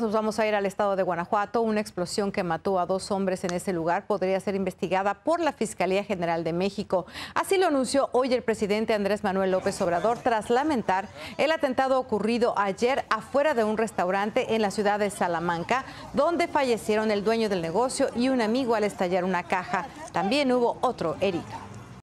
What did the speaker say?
Nos vamos a ir al estado de Guanajuato. Una explosión que mató a dos hombres en ese lugar podría ser investigada por la Fiscalía General de México. Así lo anunció hoy el presidente Andrés Manuel López Obrador tras lamentar el atentado ocurrido ayer afuera de un restaurante en la ciudad de Salamanca, donde fallecieron el dueño del negocio y un amigo al estallar una caja. También hubo otro herido.